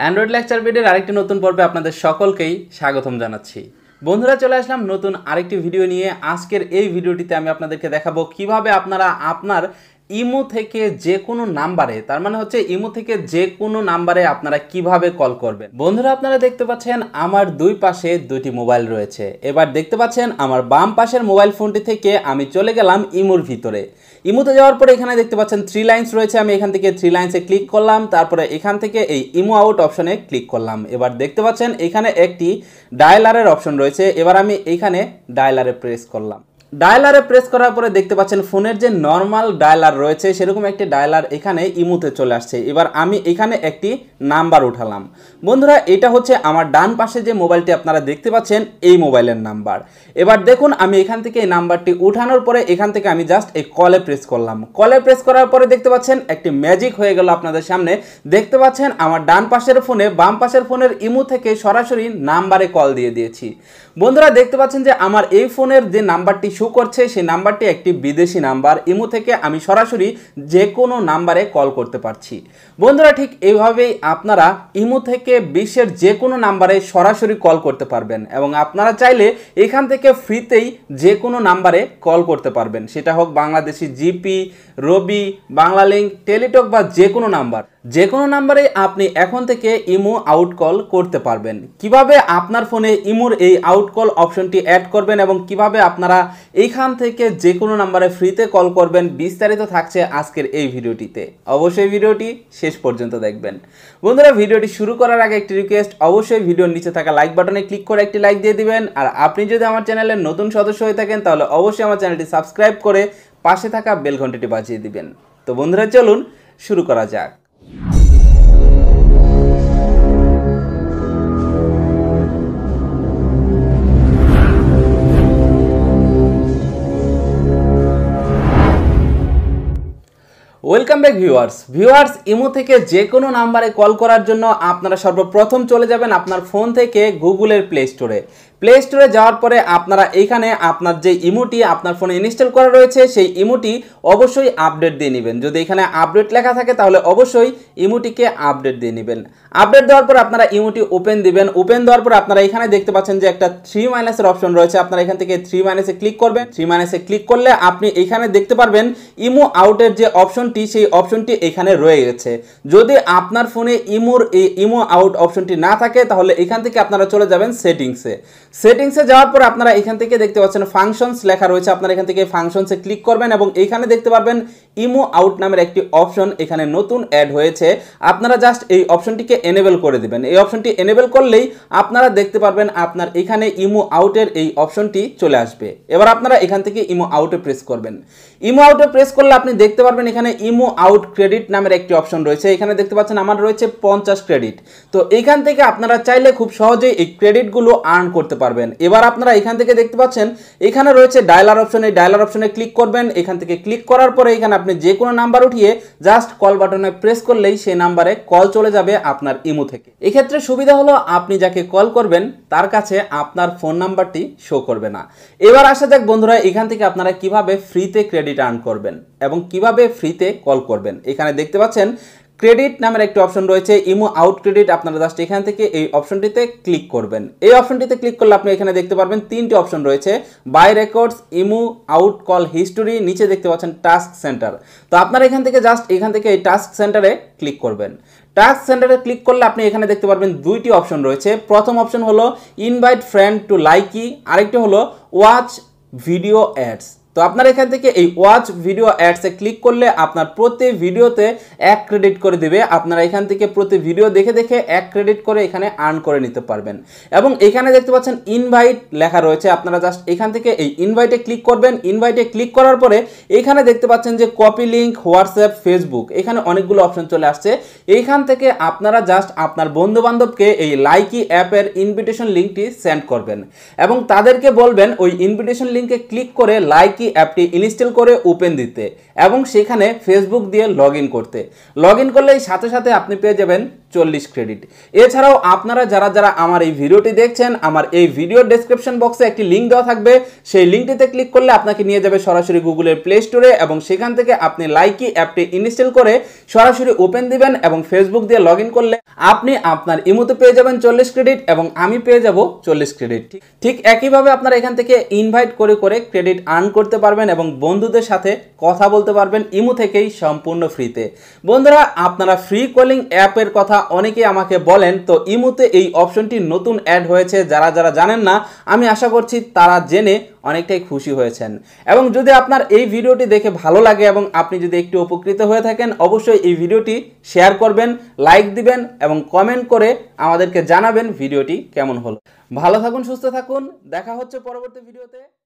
Android lecture ভিডিওর আরেকটি নতুন পর্বে আপনাদের সকলকেই স্বাগতম জানাচ্ছি বন্ধুরা চলে আসলাম নতুন আরেকটি ভিডিও নিয়ে আজকের এই ভিডিওটিতে আমি আপনাদেরকে দেখাবো কিভাবে আপনারা আপনার ইমো থেকে যে কোনো নাম্বারে তার মানে হচ্ছে ইমো থেকে যে কোনো নাম্বারে আপনারা কিভাবে কল করবেন বন্ধুরা আপনারা দেখতে পাচ্ছেন আমার দুই পাশে দুটি মোবাইল রয়েছে এবার দেখতে পাচ্ছেন আমার বাম পাশের মোবাইল ফোনটি থেকে আমি চলে গেলাম ইমোর ভিতরে ইমোতে যাওয়ার পরে এখানে দেখতে পাচ্ছেন থ্রি লাইন্স রয়েছে আমি এখান থেকে থ্রি লাইন্সে ক্লিক করলাম তারপরে এখান থেকে এই ইমো আউট অপশনে ক্লিক করলাম এবার দেখতে পাচ্ছেন এখানে একটি ডায়লারের অপশন রয়েছে এবার আমি এখানে ডায়লারে প্রেস করলাম ডায়ালারে প্রেস করার পরে দেখতে পাচ্ছেন ফোনের যে নর্মাল ডায়ালার রয়েছে সেরকম একটি ডায়ালার এখানে ইমুতে চলে আসছে এবার আমি এখানে একটি নাম্বার উঠালাম বন্ধুরা এটা হচ্ছে আমার ডান পাশে যে মোবাইলটি আপনারা দেখতে পাচ্ছেন এই মোবাইলের নাম্বার এবার দেখুন আমি এখান থেকে এই নাম্বারটি উঠানোর পরে এখান থেকে আমি জাস্ট এই কলে প্রেস করলাম কলে প্রেস করার পরে দেখতে পাচ্ছেন একটি ম্যাজিক হয়ে গেল আপনাদের সামনে দেখতে পাচ্ছেন আমার ডান পাশের ফোনে বাম পাশের ফোনের ইমু থেকে সরাসরি নাম্বারে কল দিয়ে দিয়েছি বন্ধুরা দেখতে পাচ্ছেন যে আমার এই ফোনের যে নাম্বারটি শো করছে সেই নাম্বারটি একটি বিদেশি নাম্বার ইমো থেকে আমি সরাসরি যে কোনো নাম্বারে কল করতে পারছি বন্ধুরা ঠিক এইভাবেই আপনারা ইমো থেকে বিশ্বের যে কোনো নাম্বারে সরাসরি কল করতে পারবেন এবং আপনারা চাইলে এখান থেকে ফ্রিতেই যে কোনো নাম্বারে কল করতে পারবেন সেটা হোক বাংলাদেশি জিপি রবি বাংলালিঙ্ক টেলিটক বা যে কোনো নাম্বার যে কোনো নাম্বারে আপনি এখন থেকে ইমো আউট কল করতে পারবেন কিভাবে আপনার ফোনে ইমোর এই আউট কল অপশনটি অ্যাড করবেন এবং কিভাবে আপনারা এইখান থেকে যে কোনো নাম্বারে ফ্রিতে কল করবেন বিস্তারিত থাকছে আজকের এই ভিডিওটিতে অবশ্যই ভিডিওটি শেষ পর্যন্ত দেখবেন বন্ধুরা ভিডিওটি শুরু করার আগে একটি রিকোয়েস্ট অবশ্যই ভিডিওর নিচে থাকা লাইক বাটনে ক্লিক করে একটি লাইক দিয়ে দিবেন আর আপনি যদি আমার চ্যানেলের নতুন সদস্য হয়ে থাকেন তাহলে অবশ্যই আমার চ্যানেলটি সাবস্ক্রাইব করে পাশে থাকা বেল বাজিয়ে দিবেন তো বন্ধুরা চলুন শুরু করা যাক welcome back viewers viewers imo থেকে যে কোনো নাম্বারে কল করার জন্য আপনারা সর্বপ্রথম চলে যাবেন আপনার ফোন থেকে গুগলের প্লে স্টোরে প্লে স্টোরে যাওয়ার পরে আপনারা এইখানে আপনার যে ইমোটি আপনার ফোনে ইনস্টল করা রয়েছে সেই ইমোটি অবশ্যই আপডেট দিয়ে নেবেন যদি এখানে আপডেট লেখা থাকে তাহলে অবশ্যই ইমোটিকে আপডেট দিয়ে নেবেন আপডেট দেওয়ার পর আপনারা ইমোটি ওপেন দিবেন ওপেন দেওয়ার পর আপনারা এখানে দেখতে পাচ্ছেন যে একটা থ্রি মাইনাসের অপশন রয়েছে আপনারা এখান থেকে থ্রি মাইনাসে ক্লিক করবেন থ্রি মাইনাসে ক্লিক করলে আপনি এখানে দেখতে পারবেন ইমো আউটের যে অপশনটি সেই অপশনটি এখানে রয়ে গেছে যদি আপনার ফোনে ইমোর এই ইমো আউট অপশনটি না থাকে তাহলে এখান থেকে আপনারা চলে যাবেন সেটিংসে সেটিংসে যাওয়ার পর আপনারা এখান থেকে দেখতে পাচ্ছেন ফাংশনস লেখা রয়েছে আপনারা এখান থেকে ফাংশনসে ক্লিক করবেন এবং এখানে দেখতে পারবেন ইমো আউট নামের একটি অপশন এখানে নতুন অ্যাড হয়েছে আপনারা জাস্ট এই অপশনটিকে এনেবেল করে দিবেন এই অপশনটি এনেবেল করলেই আপনারা দেখতে পারবেন আপনার এখানে ইমো আউটের এই অপশনটি চলে আসবে এবার আপনারা এখান থেকে ইমো আউটে প্রেস করবেন ইমো আউটে প্রেস করলে আপনি দেখতে পারবেন এখানে ইমো আউট ক্রেডিট নামের একটি অপশন রয়েছে এখানে দেখতে পাচ্ছেন আমার রয়েছে পঞ্চাশ ক্রেডিট তো এখান থেকে আপনারা চাইলে খুব সহজেই এই ক্রেডিটগুলো আর্ন করতে পারবেন এবার আপনারা এখান থেকে দেখতে পাচ্ছেন এখানে রয়েছে ডায়লার অপশন এই ডায়লার অপশনে ক্লিক করবেন এখান থেকে ক্লিক করার পরে এখানে আপনি যে কোনো নাম্বার উঠিয়ে জাস্ট কল বাটনে প্রেস করলেই সেই নাম্বারে কল চলে যাবে আপনার ইমো থেকে এক্ষেত্রে সুবিধা হলো আপনি যাকে কল করবেন তার কাছে আপনার ফোন নাম্বারটি শো করবে না এবার আসা যাক বন্ধুরা এখান থেকে আপনারা কিভাবে ফ্রিতে ক্রেডিট ক্রেডিট করবেন এবং কিভাবে ফ্রিতে কল করবেন এখানে দেখতে পাচ্ছেন ক্রেডিট নামের একটি অপশন রয়েছে ইমো আউট ক্রেডিট আপনারা জাস্ট এখান থেকে এই অপশনটিতে ক্লিক করবেন এই অপশনটিতে ক্লিক করলে আপনি এখানে দেখতে পারবেন তিনটি অপশন রয়েছে by records imo out call history নিচে দেখতে পাচ্ছেন টাস্ক সেন্টার তো আপনারা এখান থেকে জাস্ট এখান থেকে এই টাস্ক সেন্টারে ক্লিক করবেন টাস্ক সেন্টারে ক্লিক করলে আপনি এখানে দেখতে পারবেন দুইটি অপশন রয়েছে প্রথম অপশন হলো ইনভাইট ফ্রেন্ড টু লাইকি আরেকটি হলো ওয়াচ ভিডিও অ্যাডস আপনার এখান থেকে এই ওয়াচ ভিডিও অ্যাডসে ক্লিক করলে আপনার প্রতি ভিডিওতে এক ক্রেডিট করে দেবে আপনারা এখান থেকে প্রতি ভিডিও দেখে দেখে এক ক্রেডিট করে এখানে আর্ন করে নিতে পারবেন এবং এখানে দেখতে পাচ্ছেন ইনভাইট লেখা রয়েছে আপনারা জাস্ট এখান থেকে এই ইনভাইটে ক্লিক করবেন ইনভাইটে ক্লিক করার পরে এখানে দেখতে পাচ্ছেন যে কপি লিঙ্ক হোয়াটসঅ্যাপ ফেসবুক এখানে অনেকগুলো অপশন চলে আসছে এইখান থেকে আপনারা জাস্ট আপনার বন্ধুবান্ধবকে এই লাইকি অ্যাপের ইনভিটেশন লিঙ্কটি সেন্ড করবেন এবং তাদেরকে বলবেন ওই ইনভিটেশন লিঙ্কে ক্লিক করে লাইকি অ্যাপটি ইনস্টল করে ওপেন দিতে এবং সেখানে ফেসবুক দিয়ে লগ করতে লগ করলে সাথে সাথে আপনি পেয়ে যাবেন চল্লিশ ক্রেডিট এছাড়াও আপনারা যারা যারা আমার এই ভিডিওটি দেখছেন আমার এই ভিডিও ডিসক্রিপশন বক্সে একটি লিঙ্ক দেওয়া থাকবে সেই লিঙ্কটিতে ক্লিক করলে আপনাকে নিয়ে যাবে সরাসরি গুগলের প্লে স্টোরে এবং সেখান থেকে আপনি লাইকি অ্যাপটি ইনস্টল করে সরাসরি ওপেন দিবেন এবং ফেসবুক দিয়ে লগ করলে আপনি আপনার ইমুতে পেয়ে যাবেন চল্লিশ ক্রেডিট এবং আমি পেয়ে যাব চল্লিশ ক্রেডিট ঠিক একইভাবে আপনারা এখান থেকে ইনভাইট করে করে ক্রেডিট আর্ন করতে করতে পারবেন এবং বন্ধুদের সাথে কথা বলতে পারবেন ইমো থেকেই সম্পূর্ণ ফ্রিতে বন্ধুরা আপনারা ফ্রি কলিং অ্যাপের কথা অনেকেই আমাকে বলেন তো ইমোতে এই অপশনটি নতুন অ্যাড হয়েছে যারা যারা জানেন না আমি আশা করছি তারা জেনে অনেকটাই খুশি হয়েছেন এবং যদি আপনার এই ভিডিওটি দেখে ভালো লাগে এবং আপনি যদি একটু উপকৃত হয়ে থাকেন অবশ্যই এই ভিডিওটি শেয়ার করবেন লাইক দিবেন এবং কমেন্ট করে আমাদেরকে জানাবেন ভিডিওটি কেমন হল ভালো থাকুন সুস্থ থাকুন দেখা হচ্ছে পরবর্তী ভিডিওতে